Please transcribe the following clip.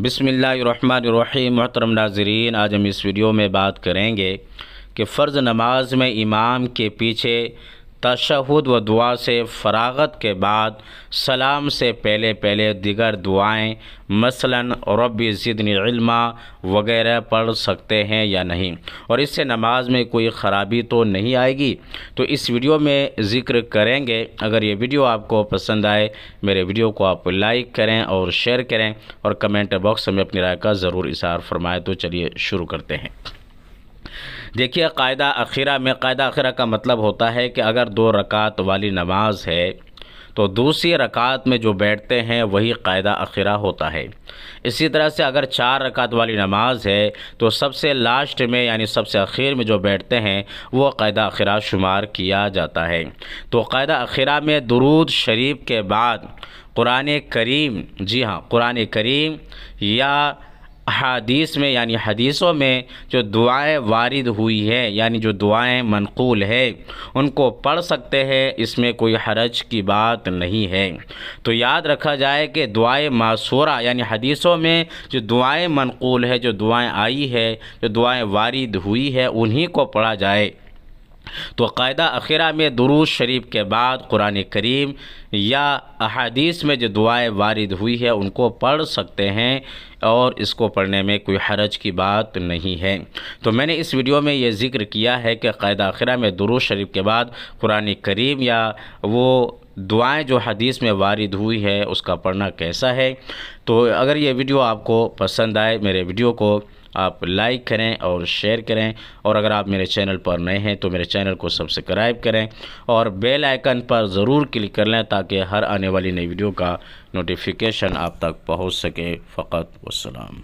बिसमीम मोहतरम नाजरीन आज हम इस वीडियो में बात करेंगे कि फ़र्ज़ नमाज में इमाम के पीछे तशहद व दुआ से फ़रागत के बाद सलाम से पहले पहले दिगर दुआएं मसलन रबी ज़िदनी वगैरह पढ़ सकते हैं या नहीं और इससे नमाज में कोई ख़राबी तो नहीं आएगी तो इस वीडियो में ज़िक्र करेंगे अगर ये वीडियो आपको पसंद आए मेरे वीडियो को आप लाइक करें और शेयर करें और कमेंट बॉक्स में अपनी राय का ज़रूर इशार फरमाएँ तो चलिए शुरू करते हैं देखिए कायदा अखीरा में कायदा अखीरा का मतलब होता है कि अगर दो रकात वाली नमाज है तो दूसरी रकात में जो बैठते हैं वही कायदा अखीरा होता है इसी तरह से अगर चार रकात वाली नमाज है तो सबसे लास्ट में यानी सबसे अखीर में जो बैठते हैं वो कायदा अखीरा शुमार किया जाता है तो कायदा अखीरा में दरूद शरीफ के बाद कुरान करीम जी हाँ कुरान करीम या अहादीस में यानी हदीसों में जो दुआएं वारिद हुई है यानी जो दुआएं मनकूल है उनको पढ़ सकते हैं इसमें कोई हरज की बात नहीं है तो याद रखा जाए कि दुआएं मासूरा यानी हदीसों में जो दुआएं मनकूल है जो दुआएं आई है जो दुआएं वारिद हुई है उन्हीं को पढ़ा जाए तो कायदा अखीरा में दरूज शरीफ के बाद कुरान करीम या अदीस में जो दुआएं वारिद हुई है उनको पढ़ सकते हैं और इसको पढ़ने में कोई हरज की बात नहीं है तो मैंने इस वीडियो में ये जिक्र किया है कि कायदा अखीरा में दरूज शरीफ के बाद कुरान करीम या वो दुआएं जो हदीस में वारिद हुई है उसका पढ़ना कैसा है तो अगर ये वीडियो आपको पसंद आए मेरे वीडियो को आप लाइक करें और शेयर करें और अगर आप मेरे चैनल पर नए हैं तो मेरे चैनल को सब्सक्राइब करें और बेल आइकन पर ज़रूर क्लिक कर लें ताकि हर आने वाली नई वीडियो का नोटिफिकेशन आप तक पहुंच सके फ़कत वसलाम